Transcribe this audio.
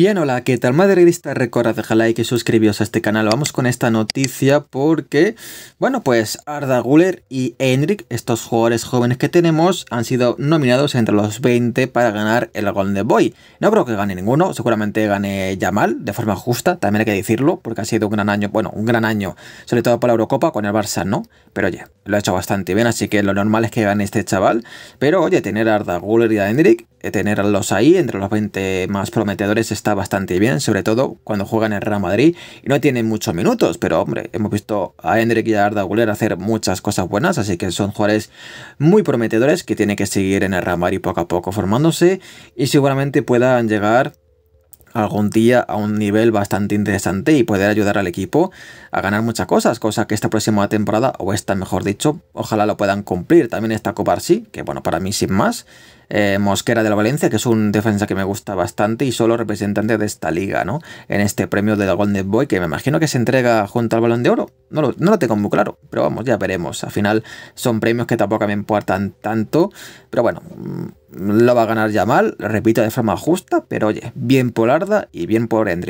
Bien, hola, ¿qué tal? Madridista, recordad dejar like y suscribiros a este canal. Vamos con esta noticia porque, bueno, pues Arda Guller y Enric, estos jugadores jóvenes que tenemos, han sido nominados entre los 20 para ganar el Golden Boy. No creo que gane ninguno, seguramente gane Yamal, de forma justa, también hay que decirlo, porque ha sido un gran año, bueno, un gran año, sobre todo para la Eurocopa con el Barça, ¿no? Pero oye, lo ha hecho bastante bien, así que lo normal es que gane este chaval. Pero oye, tener a Arda Guller y a Enric eh, tenerlos ahí, entre los 20 más prometedores está bastante bien, sobre todo cuando juegan en Real Madrid y no tienen muchos minutos, pero hombre, hemos visto a Hendrik y a Arda hacer muchas cosas buenas, así que son jugadores muy prometedores que tienen que seguir en el Real Madrid poco a poco formándose y seguramente puedan llegar algún día a un nivel bastante interesante y poder ayudar al equipo a ganar muchas cosas, cosa que esta próxima temporada, o esta mejor dicho, ojalá lo puedan cumplir. También está Coparsi, que bueno, para mí sin más. Eh, Mosquera de la Valencia, que es un defensa que me gusta bastante y solo representante de esta liga, ¿no? En este premio del Golden Boy, que me imagino que se entrega junto al Balón de Oro. No no lo tengo muy claro, pero vamos, ya veremos. Al final son premios que tampoco me importan tanto, pero bueno, lo va a ganar ya mal, repito, de forma justa, pero oye, bien por y bien por Hendrik.